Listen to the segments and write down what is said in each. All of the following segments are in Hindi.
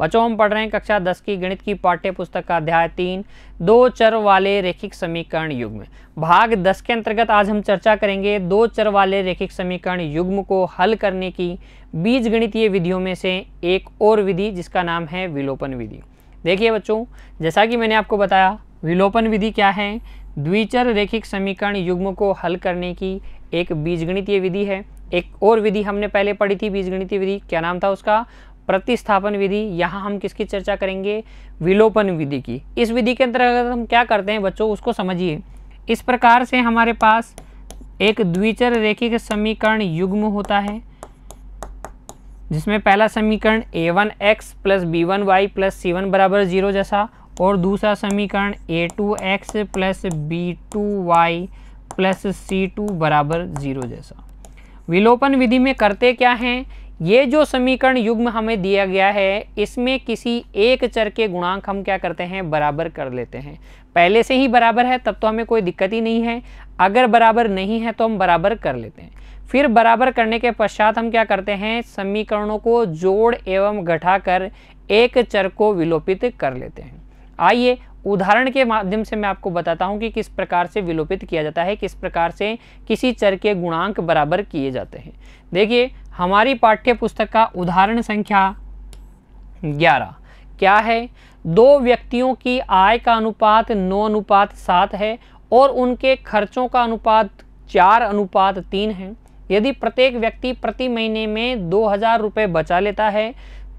बच्चों हम पढ़ रहे हैं कक्षा दस की गणित की पाठ्य पुस्तक का अध्याय तीन दो चर वाले रेखिक समीकरण युग्म भाग दस के अंतर्गत आज हम चर्चा करेंगे दो चर वाले रेखिक समीकरण युग्म को हल करने की बीज गणितीय विधियों में से एक और विधि जिसका नाम है विलोपन विधि देखिए बच्चों जैसा कि मैंने आपको बताया विलोपन विधि क्या है द्विचर रेखिक समीकरण युग्म को हल करने की एक बीजगणितीय विधि है एक और विधि हमने पहले पढ़ी थी बीजगणितीय विधि क्या नाम था उसका प्रतिस्थापन विधि यहाँ हम किसकी चर्चा करेंगे विलोपन विधि की इस विधि के अंतर्गत हम क्या करते हैं बच्चों उसको समझिए इस प्रकार से हमारे पास एक द्विचर रेखिक समीकरण युग्म होता है जिसमें पहला समीकरण A one X plus B one Y plus C one बराबर जीरो जैसा और दूसरा समीकरण A two X plus B two Y plus C two बराबर जीरो जैसा विलोपन विधि में करते क्या हैं ये जो समीकरण युग्म हमें दिया गया है इसमें किसी एक चर के गुणांक हम क्या करते हैं बराबर कर लेते हैं पहले से ही बराबर है तब तो हमें कोई दिक्कत ही नहीं है अगर बराबर नहीं है तो हम बराबर कर लेते हैं फिर बराबर करने के पश्चात हम क्या करते हैं समीकरणों को जोड़ एवं घटाकर एक चर को विलोपित कर लेते हैं आइए उदाहरण के माध्यम से मैं आपको बताता हूँ कि किस प्रकार से विलोपित किया जाता है किस प्रकार से किसी चर के गुणांक बराबर किए जाते हैं देखिए हमारी पाठ्य पुस्तक का उदाहरण संख्या ग्यारह क्या है दो व्यक्तियों की आय का अनुपात नौ अनुपात सात है और उनके खर्चों का अनुपात चार अनुपात तीन है यदि प्रत्येक व्यक्ति प्रति महीने में दो हज़ार रुपये बचा लेता है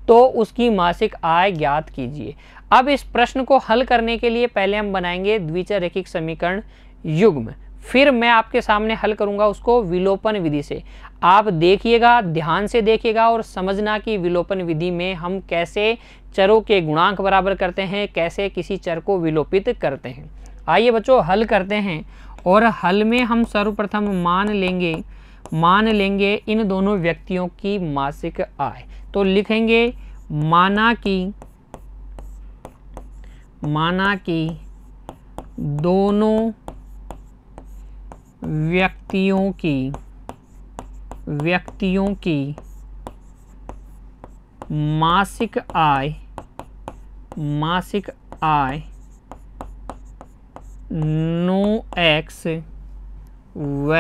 तो उसकी मासिक आय ज्ञात कीजिए अब इस प्रश्न को हल करने के लिए पहले हम बनाएंगे द्विचर रेखिक समीकरण युग्म फिर मैं आपके सामने हल करूंगा उसको विलोपन विधि से आप देखिएगा ध्यान से देखिएगा और समझना कि विलोपन विधि में हम कैसे चरों के गुणांक बराबर करते हैं कैसे किसी चर को विलोपित करते हैं आइए बच्चों हल करते हैं और हल में हम सर्वप्रथम मान लेंगे मान लेंगे इन दोनों व्यक्तियों की मासिक आय तो लिखेंगे माना की माना कि दोनों व्यक्तियों की व्यक्तियों की मासिक आय मासिक आय नो एक्स व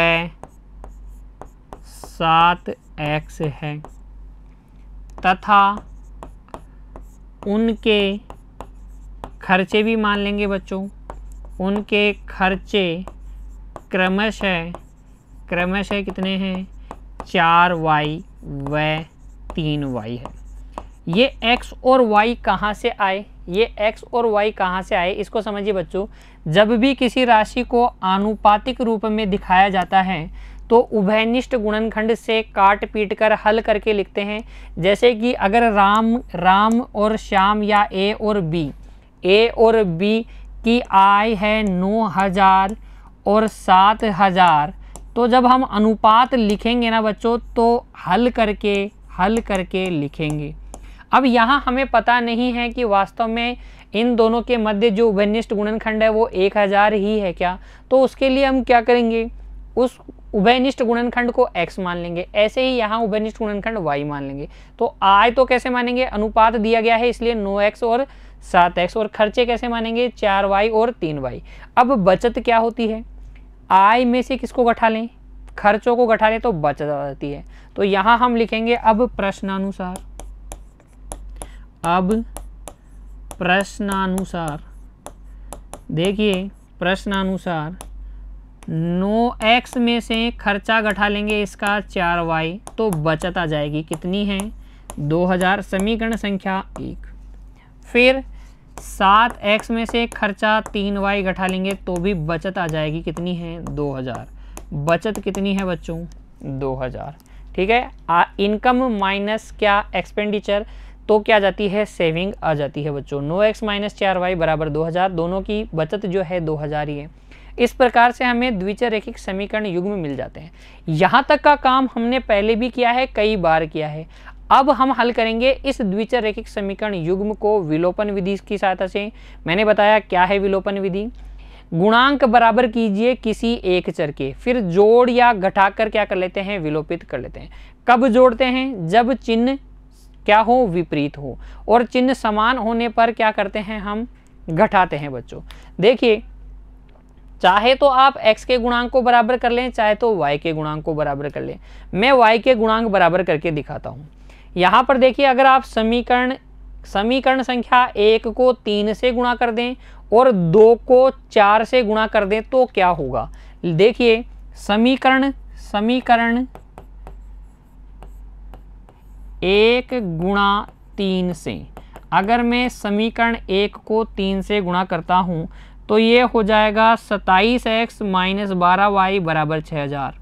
सात एक्स है तथा उनके खर्चे भी मान लेंगे बच्चों उनके खर्चे क्रमश क्रमश है कितने हैं चार वाई व तीन वाई है ये एक्स और वाई कहाँ से आए ये एक्स और वाई कहाँ से आए इसको समझिए बच्चों जब भी किसी राशि को आनुपातिक रूप में दिखाया जाता है तो उभयनिष्ठ गुणनखंड से काट पीट कर हल करके लिखते हैं जैसे कि अगर राम राम और श्याम या ए और बी ए और बी की आय है नौ हज़ार और सात हज़ार तो जब हम अनुपात लिखेंगे ना बच्चों तो हल करके हल करके लिखेंगे अब यहाँ हमें पता नहीं है कि वास्तव में इन दोनों के मध्य जो उभयनिष्ठ गुणनखंड है वो एक हज़ार ही है क्या तो उसके लिए हम क्या करेंगे उस उभयनिष्ठ गुणनखंड को x मान लेंगे ऐसे ही यहाँ उभयनिष्ठ गुणनखंड y मान लेंगे तो आय तो कैसे मानेंगे अनुपात दिया गया है इसलिए नो एक्स और सात एक्स और खर्चे कैसे मानेंगे चार वाई और तीन वाई अब बचत क्या होती है आय में से किसको घटा लें खर्चों को घटा लें तो बचत आती जाती है तो यहां हम लिखेंगे अब प्रश्नानुसार अब प्रश्नानुसार देखिए प्रश्नानुसार नो एक्स में से खर्चा घटा लेंगे इसका चार वाई तो बचत आ जाएगी कितनी है दो हज़ार समीकरण संख्या एक फिर सात एक्स में से खर्चा तीन वाई घटा लेंगे तो भी बचत आ जाएगी कितनी है दो हज़ार बचत कितनी है बच्चों दो हज़ार ठीक है इनकम माइनस क्या एक्सपेंडिचर तो क्या जाती है सेविंग आ जाती है बच्चों नो एक्स माइनस चार वाई बराबर दो हज़ार दोनों की बचत जो है दो हज़ार ही है इस प्रकार से हमें द्विचर रेखिक समीकरण युग्म मिल जाते हैं यहाँ तक का काम हमने पहले भी किया है कई बार किया है अब हम हल करेंगे इस द्विचर रेखिक समीकरण युग्म को विलोपन विधि की सहायता से मैंने बताया क्या है विलोपन विधि गुणांक बराबर कीजिए किसी एक चर के फिर जोड़ या घटा कर क्या कर लेते हैं विलोपित कर लेते हैं कब जोड़ते हैं जब चिन्ह क्या हो विपरीत हो और चिन्ह समान होने पर क्या करते हैं हम घटाते हैं बच्चों देखिए चाहे तो आप x के गुणांक को बराबर कर लें चाहे तो y के गुणांक को बराबर कर लें मैं y के गुणांक बराबर करके दिखाता हूँ यहाँ पर देखिए अगर आप समीकरण समीकरण संख्या एक को तीन से गुणा कर दें और दो को चार से गुणा कर दें तो क्या होगा देखिए समीकरण समीकरण एक गुणा तीन से अगर मैं समीकरण एक को तीन से गुणा करता हूँ तो ये हो जाएगा सताइस एक्स माइनस बारह वाई बराबर छः हज़ार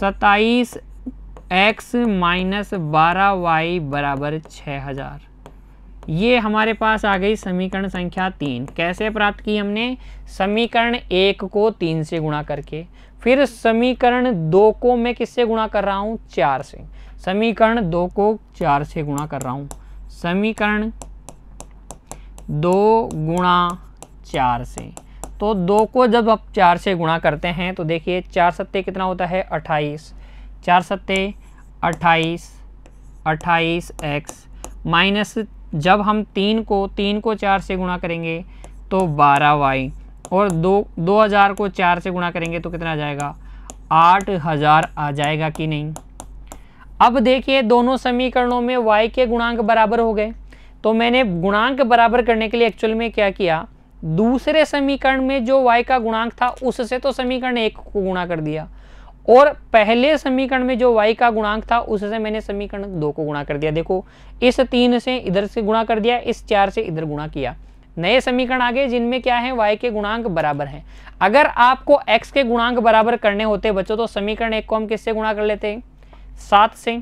सताइस एक्स माइनस बारह वाई बराबर छः हज़ार ये हमारे पास आ गई समीकरण संख्या तीन कैसे प्राप्त की हमने समीकरण एक को तीन से गुणा करके फिर समीकरण दो को मैं किससे गुणा कर रहा हूँ चार से समीकरण दो को चार से गुणा कर रहा हूँ समीकरण दो गुणा चार से तो दो को जब आप चार से गुणा करते हैं तो देखिए चार सत्य कितना होता है अट्ठाईस चार सत्ते अट्ठाईस अट्ठाईस एक्स माइनस जब हम तीन को तीन को चार से गुणा करेंगे तो बारह वाई और दो दो हज़ार को चार से गुणा करेंगे तो कितना आ जाएगा आठ हज़ार आ जाएगा कि नहीं अब देखिए दोनों समीकरणों में y के गुणांक बराबर हो गए तो मैंने गुणांक बराबर करने के लिए एक्चुअल में क्या किया दूसरे समीकरण में जो y का गुणांक था उससे तो समीकरण एक को गुणा कर दिया और पहले समीकरण में जो y का गुणांक था उससे मैंने समीकरण दो को गुणा कर दिया देखो इस तीन से इधर से गुणा कर दिया इस चार से इधर गुणा किया नए समीकरण आगे जिनमें क्या है y के गुणांक बराबर हैं अगर आपको x के गुणांक बराबर करने होते बच्चों तो समीकरण एक को हम किससे गुणा कर लेते सात से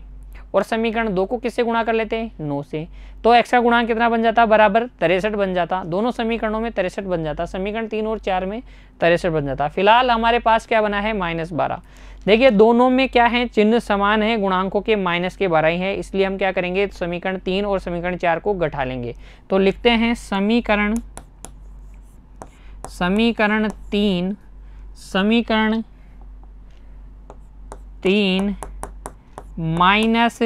और समीकरण दो को किससे गुणा कर लेते हैं नौ से तो x का गुणांक कितना बन जाता बराबर तिरसठ बन जाता दोनों समीकरणों में तिरसठ बन जाता समीकरण तीन और चार में तिरसठ बन जाता फिलहाल हमारे पास क्या बना है माइनस बारह देखिए दोनों में क्या है चिन्ह समान है गुणांकों के माइनस के बराई है इसलिए हम क्या करेंगे समीकरण तीन और समीकरण चार को घटा लेंगे तो लिखते हैं समीकरण समीकरण तीन समीकरण तीन माइनस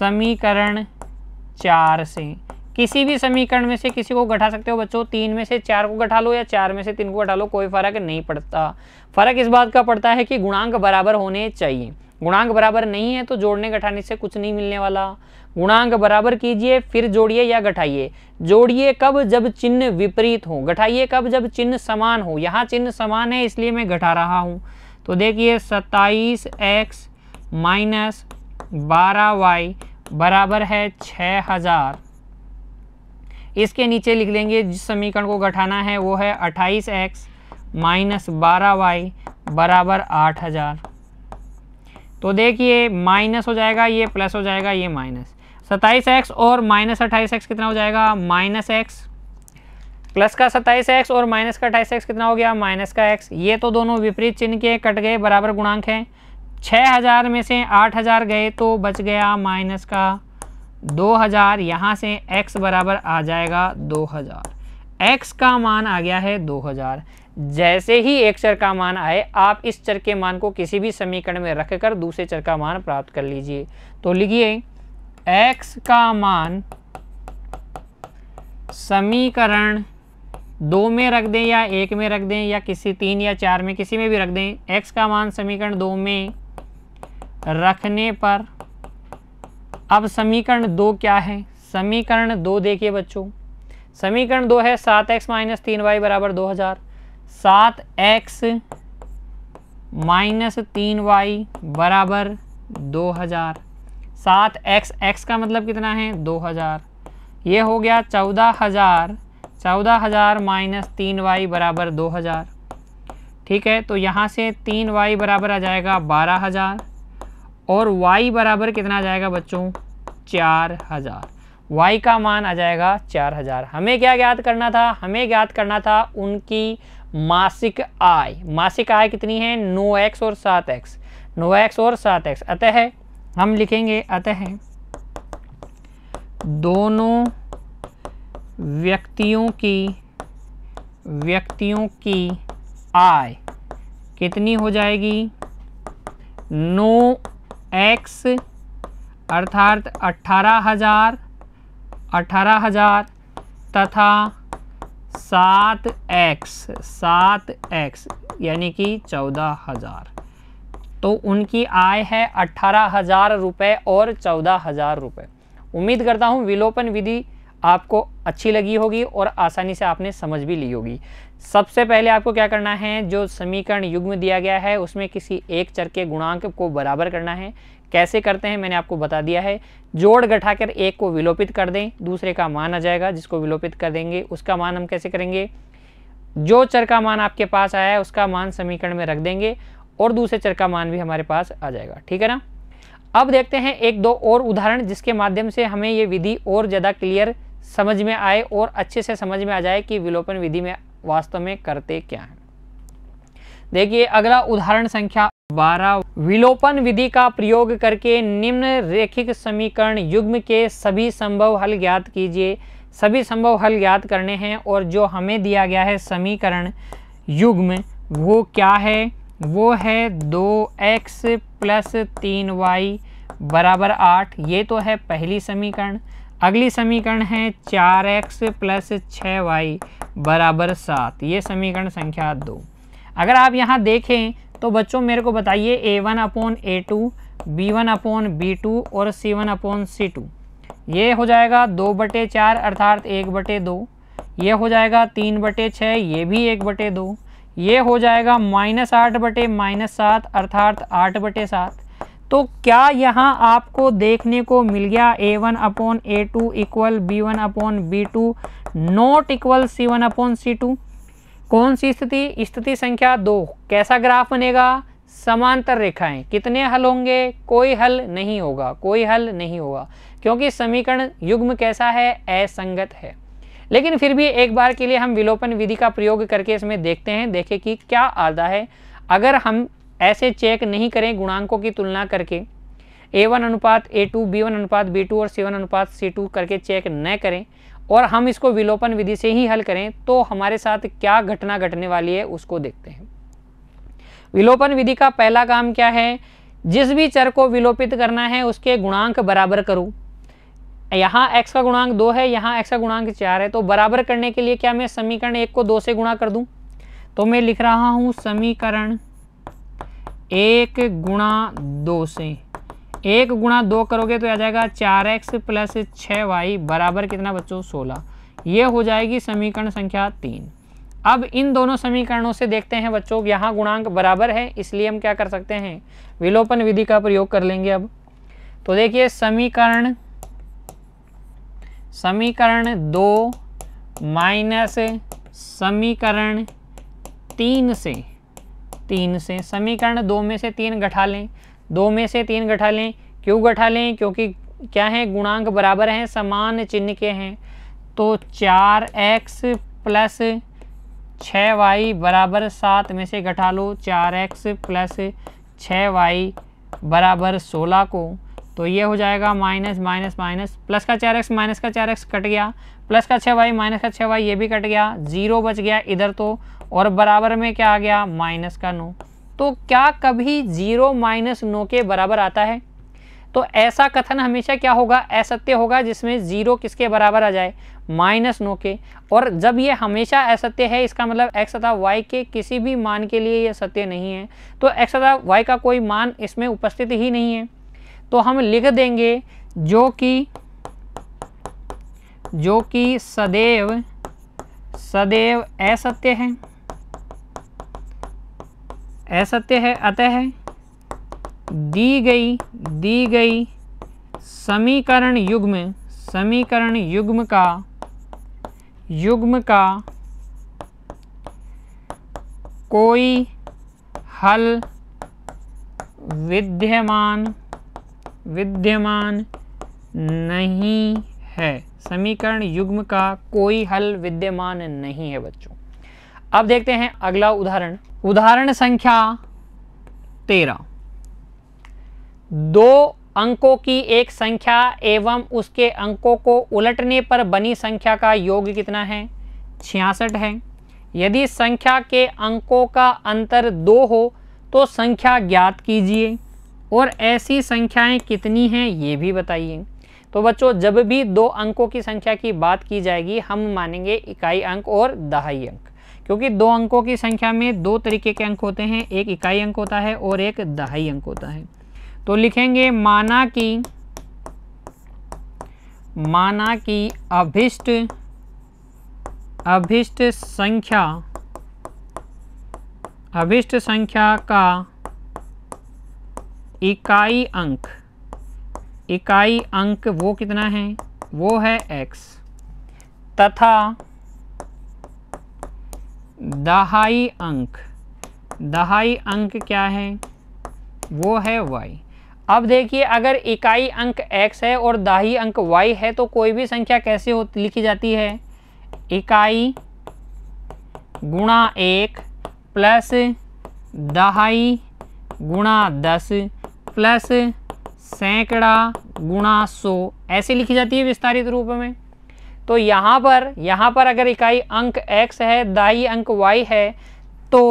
समीकरण चार से किसी भी समीकरण में से किसी को घटा सकते हो बच्चों तीन में से चार को घटा लो या चार में से तीन को घटा लो कोई फर्क नहीं पड़ता फर्क इस बात का पड़ता है कि गुणांक बराबर होने चाहिए गुणांक बराबर नहीं है तो जोड़ने घटाने से कुछ नहीं मिलने वाला गुणांक बराबर कीजिए फिर जोड़िए या घटाइए जोड़िए कब जब चिन्ह विपरीत हो घटाइए कब जब चिन्ह समान हो यहाँ चिन्ह समान है इसलिए मैं घटा रहा हूँ तो देखिए सत्ताईस एक्स माइनस बारह वाई बराबर है छः हज़ार इसके नीचे लिख लेंगे जिस समीकरण को घटाना है वो है अट्ठाईस एक्स माइनस बारह वाई बराबर आठ हज़ार तो देखिए माइनस हो जाएगा ये प्लस हो जाएगा ये माइनस सत्ताईस एक्स और माइनस अट्ठाईस एक्स कितना हो जाएगा माइनस एक्स प्लस का सत्ताईस एक्स और माइनस का अट्ठाईस एक्स कितना हो गया माइनस का एक्स ये तो दोनों विपरीत चिन्ह के कट गए बराबर गुणांक हैं छः हज़ार में से आठ हज़ार गए तो बच गया माइनस का दो हज़ार यहाँ से x बराबर आ जाएगा दो हज़ार एक्स का मान आ गया है दो हज़ार जैसे ही एक चर का मान आए आप इस चर के मान को किसी भी समीकरण में रखकर दूसरे चर का मान प्राप्त कर लीजिए तो लिखिए x का मान समीकरण दो में रख दें या एक में रख दें या किसी तीन या चार में किसी में भी रख दें x का मान समीकरण दो में रखने पर अब समीकरण दो क्या है समीकरण दो देखिए बच्चों समीकरण दो है सात एक्स माइनस तीन वाई बराबर दो हज़ार सात एक्स माइनस तीन वाई बराबर दो हज़ार सात एक्स एक्स का मतलब कितना है दो हज़ार ये हो गया चौदह हज़ार चौदह हज़ार माइनस तीन वाई बराबर दो हज़ार ठीक है तो यहाँ से तीन वाई बराबर आ जाएगा बारह हज़ार और y बराबर कितना आ जाएगा बच्चों चार हज़ार वाई का मान आ जाएगा चार हज़ार हमें क्या ज्ञात करना था हमें ज्ञात करना था उनकी मासिक आय मासिक आय कितनी है नो एक्स और सात एक्स नो एक्स और सात एक्स अतः हम लिखेंगे अतः दोनों व्यक्तियों की व्यक्तियों की आय कितनी हो जाएगी नो एक्स अर्थात अठारह हजार अठारह हजार तथा सात एक्स सात एक्स यानी कि चौदह हजार तो उनकी आय है अट्ठारह हजार रुपये और चौदह हजार रुपये उम्मीद करता हूँ विलोपन विधि आपको अच्छी लगी होगी और आसानी से आपने समझ भी ली होगी सबसे पहले आपको क्या करना है जो समीकरण युग्म दिया गया है उसमें किसी एक चर के गुणांक को बराबर करना है कैसे करते हैं मैंने आपको बता दिया है जोड़ घटाकर एक को विलोपित कर दें दूसरे का मान आ जाएगा जिसको विलोपित कर देंगे उसका मान हम कैसे करेंगे जो चर का मान आपके पास आया है उसका मान समीकरण में रख देंगे और दूसरे चर का मान भी हमारे पास आ जाएगा ठीक है ना अब देखते हैं एक दो और उदाहरण जिसके माध्यम से हमें ये विधि और ज़्यादा क्लियर समझ में आए और अच्छे से समझ में आ जाए कि विलोपन विधि में वास्तव में करते क्या हैं देखिए अगला उदाहरण संख्या बारह विलोपन विधि का प्रयोग करके निम्न रेखिक समीकरण युग्म के सभी संभव हल ज्ञात कीजिए सभी संभव हल ज्ञात करने हैं और जो हमें दिया गया है समीकरण युग्म वो क्या है वो है दो एक्स प्लस तीन वाई बराबर आठ ये तो है पहली समीकरण अगली समीकरण है चार एक्स प्लस छः वाई बराबर सात ये समीकरण संख्या दो अगर आप यहाँ देखें तो बच्चों मेरे को बताइए A one upon A two B one upon B two और C one upon C two ये हो जाएगा दो बटे चार अर्थात एक बटे दो ये हो जाएगा तीन बटे छः ये भी एक बटे दो ये हो जाएगा माइनस आठ बटे माइनस सात अर्थात आठ बटे सात तो क्या यहाँ आपको देखने को मिल गया A one upon A two equal B one upon B two not equal C one upon C two कौन सी स्थिति स्थिति संख्या दो कैसा ग्राफ बनेगा समांतर रेखाएं कितने हल होंगे कोई हल नहीं होगा कोई हल नहीं होगा क्योंकि समीकरण युग्म कैसा है असंगत है लेकिन फिर भी एक बार के लिए हम विलोपन विधि का प्रयोग करके इसमें देखते हैं देखें कि क्या आता है अगर हम ऐसे चेक नहीं करें गुणांकों की तुलना करके ए वन अनुपात ए टू बी वन अनुपात बी टू और सी वन अनुपात सी टू करके चेक न करें और हम इसको विलोपन विधि से ही हल करें तो हमारे साथ क्या घटना घटने वाली है उसको देखते हैं विलोपन विधि का पहला काम क्या है जिस भी चर को विलोपित करना है उसके गुणांक बराबर करूँ यहाँ x का गुणांक दो है यहाँ x का गुणांक चार है तो बराबर करने के लिए क्या मैं समीकरण एक को दो से गुणा कर दूँ तो मैं लिख रहा हूँ समीकरण एक गुणा दो से एक गुणा दो करोगे तो आ जाएगा चार एक्स प्लस छः वाई बराबर कितना बच्चों सोलह ये हो जाएगी समीकरण संख्या तीन अब इन दोनों समीकरणों से देखते हैं बच्चों यहाँ गुणांक बराबर है इसलिए हम क्या कर सकते हैं विलोपन विधि का प्रयोग कर लेंगे अब तो देखिए समीकरण समीकरण दो माइनस समीकरण तीन से तीन से समीकरण दो में से तीन गठा लें दो में से तीन गठा लें क्यों गठा लें क्योंकि क्या है गुणांक बराबर हैं समान चिन्ह के हैं तो चार एक्स प्लस छः वाई बराबर सात में से घटा लो चार एक्स प्लस छः वाई बराबर सोलह को तो ये हो जाएगा माइनस माइनस माइनस प्लस का चार एक्स माइनस का चार एक्स कट गया प्लस का छः वाई माइनस का छः वाई ये भी कट गया जीरो बच गया इधर तो और बराबर में क्या आ गया माइनस का नो तो क्या कभी जीरो माइनस नो के बराबर आता है तो ऐसा कथन हमेशा क्या होगा असत्य होगा जिसमें जीरो किसके बराबर आ जाए माइनस नो के और जब ये हमेशा असत्य है इसका मतलब एक्स तथा वाई के किसी भी मान के लिए ये सत्य नहीं है तो एक्स तथा वाई का कोई मान इसमें उपस्थित ही नहीं है तो हम लिख देंगे जो कि जो कि सदैव सदैव असत्य है असत्य है अतः दी गई दी गई समीकरण युग्म समीकरण युग्म का युग्म का कोई हल विद्यमान विद्यमान नहीं है समीकरण युग्म का कोई हल विद्यमान नहीं है बच्चों अब देखते हैं अगला उदाहरण उदाहरण संख्या तेरह दो अंकों की एक संख्या एवं उसके अंकों को उलटने पर बनी संख्या का योग कितना है छियासठ है यदि संख्या के अंकों का अंतर दो हो तो संख्या ज्ञात कीजिए और ऐसी संख्याएं कितनी हैं ये भी बताइए तो बच्चों जब भी दो अंकों की संख्या की बात की जाएगी हम मानेंगे इकाई अंक और दहाई अंक क्योंकि दो अंकों की संख्या में दो तरीके के अंक होते हैं एक इकाई अंक होता है और एक दहाई अंक होता है तो लिखेंगे माना कि माना कि अभिष्ट अभिष्ट संख्या अभिष्ट संख्या का इकाई अंक इकाई अंक वो कितना है वो है x तथा दहाई अंक दहाई अंक क्या है वो है y अब देखिए अगर इकाई अंक x है और दहाई अंक y है तो कोई भी संख्या कैसे हो लिखी जाती है इकाई गुणा एक प्लस दहाई गुणा दस प्लस सैकड़ा गुणा सो ऐसे लिखी जाती है विस्तारित रूप में तो यहाँ पर यहाँ पर अगर इकाई अंक x है दाई अंक y है तो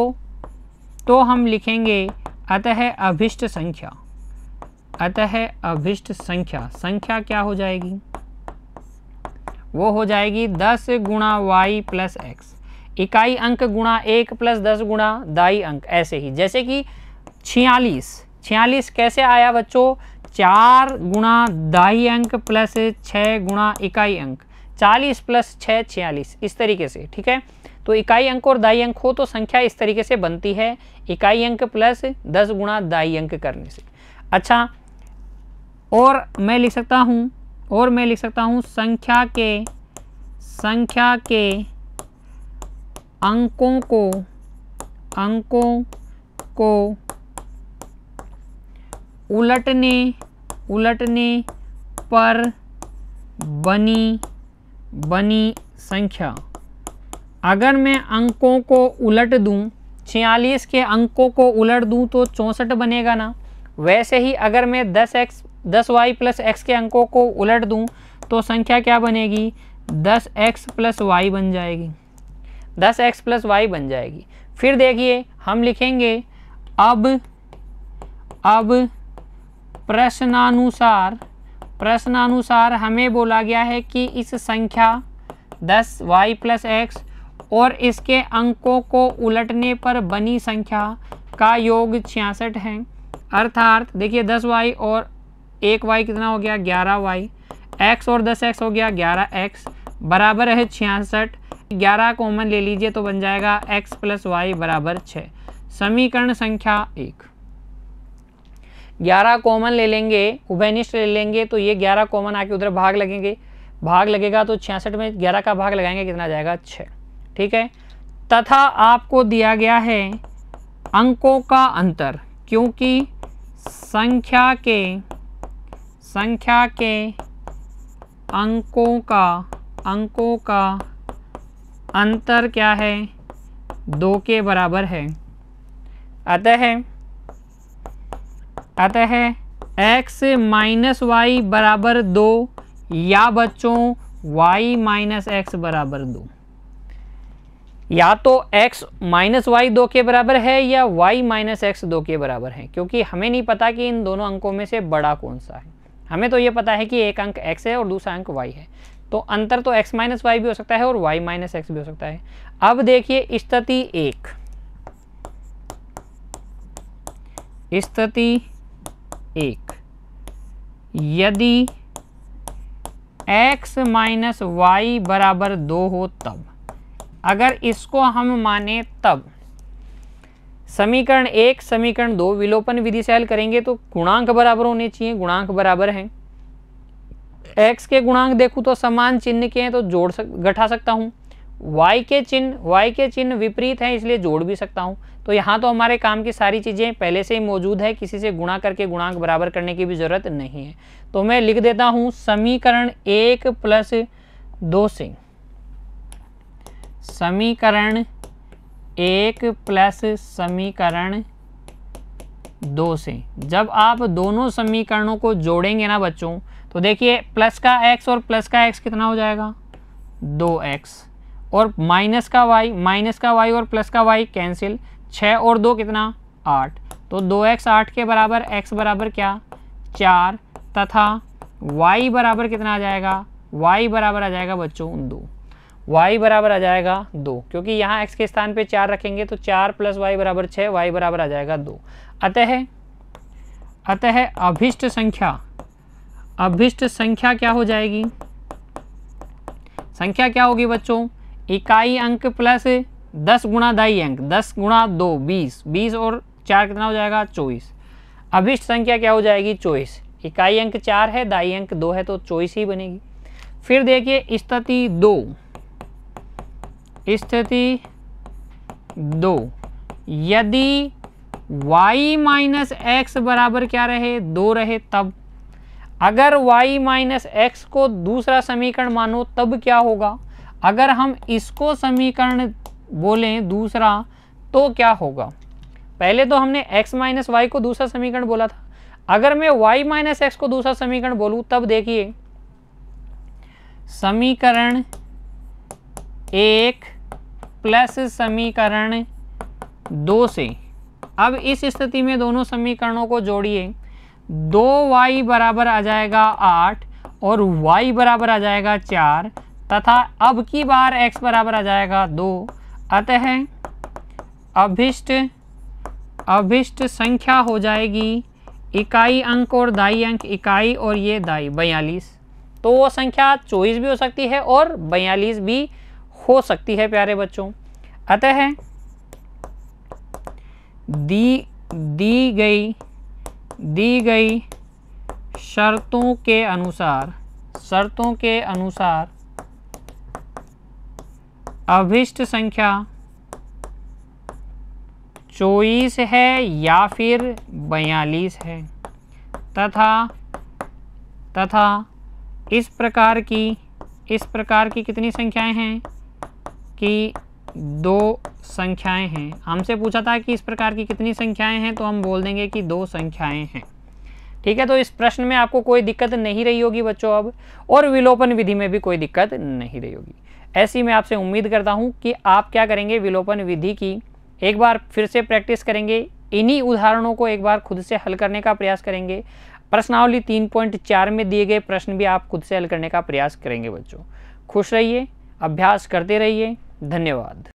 तो हम लिखेंगे अतः अभिष्ट संख्या अतः अभिष्ट संख्या संख्या क्या हो जाएगी वो हो जाएगी दस गुणा वाई प्लस एक्स इकाई अंक गुणा एक प्लस दस गुणा दाई अंक ऐसे ही जैसे कि छियालीस छियालीस कैसे आया बच्चों चार गुणा दाई अंक प्लस छः गुणा इकाई अंक चालीस प्लस छः छियालीस इस तरीके से ठीक है तो इकाई अंक और दाई अंक हो तो संख्या इस तरीके से बनती है इकाई अंक प्लस दस गुणा दाई अंक करने से अच्छा और मैं लिख सकता हूँ और मैं लिख सकता हूँ संख्या के संख्या के अंकों को अंकों को उलटने उलटने पर बनी बनी संख्या अगर मैं अंकों को उलट दूं छियालीस के अंकों को उलट दूं तो चौंसठ बनेगा ना वैसे ही अगर मैं दस एक्स दस वाई प्लस एक्स के अंकों को उलट दूं तो संख्या क्या बनेगी दस एक्स प्लस वाई बन जाएगी दस एक्स प्लस वाई बन जाएगी फिर देखिए हम लिखेंगे अब अब प्रश्नानुसार प्रश्नानुसार हमें बोला गया है कि इस संख्या दस वाई प्लस एक्स और इसके अंकों को उलटने पर बनी संख्या का योग छियासठ है अर्थात देखिए दस वाई और एक वाई कितना हो गया ग्यारह वाई एक्स और दस एक्स हो गया ग्यारह एक्स बराबर है छियासठ ग्यारह कॉमन ले लीजिए तो बन जाएगा एक्स प्लस वाई बराबर छः समीकरण संख्या एक ग्यारह कॉमन ले लेंगे उभयनिष्ठ ले लेंगे तो ये ग्यारह कॉमन आके उधर भाग लगेंगे भाग लगेगा तो छियासठ में ग्यारह का भाग लगाएंगे कितना जाएगा छः ठीक है तथा आपको दिया गया है अंकों का अंतर क्योंकि संख्या के संख्या के अंकों का अंकों का अंतर क्या है दो के बराबर है अतः अतः है एक्स माइनस वाई बराबर दो या बच्चों वाई माइनस एक्स बराबर दो या तो x माइनस वाई दो के बराबर है या y माइनस एक्स दो के बराबर है क्योंकि हमें नहीं पता कि इन दोनों अंकों में से बड़ा कौन सा है हमें तो ये पता है कि एक अंक x है और दूसरा अंक y है तो अंतर तो x माइनस वाई भी हो सकता है और y माइनस एक्स भी हो सकता है अब देखिए स्थिति एक स्थिति एक यदि x माइनस वाई बराबर दो हो तब अगर इसको हम माने तब समीकरण एक समीकरण दो विलोपन विधि से हल करेंगे तो गुणांक बराबर होने चाहिए गुणांक बराबर हैं एक्स के गुणांक देखूँ तो समान चिन्ह के हैं तो जोड़ सक घटा सकता हूँ वाई के चिन्ह वाई के चिन्ह विपरीत हैं इसलिए जोड़ भी सकता हूँ तो यहाँ तो हमारे काम की सारी चीज़ें पहले से ही मौजूद है किसी से गुणा करके गुणांक बराबर करने की भी ज़रूरत नहीं है तो मैं लिख देता हूँ समीकरण एक प्लस दो से समीकरण एक प्लस समीकरण दो से जब आप दोनों समीकरणों को जोड़ेंगे ना बच्चों तो देखिए प्लस का एक्स और प्लस का एक्स कितना हो जाएगा दो एक्स और माइनस का वाई माइनस का वाई और प्लस का वाई कैंसिल छः और दो कितना आठ तो दो एक्स आठ के बराबर एक्स बराबर क्या चार तथा वाई बराबर कितना आ जाएगा वाई बराबर आ जाएगा बच्चों दो वाई बराबर आ जाएगा दो क्योंकि यहाँ एक्स के स्थान पे चार रखेंगे तो चार प्लस वाई बराबर छः वाई बराबर आ जाएगा दो अतः अतः अभिष्ट संख्या अभिष्ट संख्या क्या हो जाएगी संख्या क्या होगी बच्चों इकाई अंक प्लस दस गुणा दाई अंक दस गुणा दो बीस बीस और चार कितना हो जाएगा चौबीस अभिष्ट संख्या क्या हो जाएगी चौबीस इकाई अंक चार है दाई अंक दो है तो चौबीस ही बनेगी फिर देखिए स्थिति दो स्थिति दो यदि y माइनस एक्स बराबर क्या रहे दो रहे तब अगर y माइनस एक्स को दूसरा समीकरण मानो तब क्या होगा अगर हम इसको समीकरण बोलें दूसरा तो क्या होगा पहले तो हमने x माइनस वाई को दूसरा समीकरण बोला था अगर मैं y माइनस एक्स को दूसरा समीकरण बोलूं तब देखिए समीकरण एक प्लस समीकरण दो से अब इस स्थिति में दोनों समीकरणों को जोड़िए दो वाई बराबर आ जाएगा आठ और y बराबर आ जाएगा चार तथा अब की बार x बराबर आ जाएगा दो अतः अभिष्ट अभिष्ट संख्या हो जाएगी इकाई अंक और दाई अंक इकाई और ये दाई बयालीस तो वो संख्या चौबीस भी हो सकती है और बयालीस भी हो सकती है प्यारे बच्चों अतः दी दी गई दी गई शर्तों के अनुसार शर्तों के अनुसार अभिष्ट संख्या चौबीस है या फिर बयालीस है तथा तथा इस प्रकार की इस प्रकार की कितनी संख्याएं हैं कि दो संख्याएं हैं हमसे पूछा था कि इस प्रकार की कितनी संख्याएं हैं तो हम बोल देंगे कि दो संख्याएं हैं ठीक है तो इस प्रश्न में आपको कोई दिक्कत नहीं रही होगी बच्चों अब और विलोपन विधि में भी कोई दिक्कत नहीं रही होगी ऐसी मैं आपसे उम्मीद करता हूँ कि आप क्या करेंगे विलोपन विधि की एक बार फिर से प्रैक्टिस करेंगे इन्हीं उदाहरणों को एक बार खुद से हल करने का प्रयास करेंगे प्रश्नावली 3.4 में दिए गए प्रश्न भी आप खुद से हल करने का प्रयास करेंगे बच्चों खुश रहिए अभ्यास करते रहिए धन्यवाद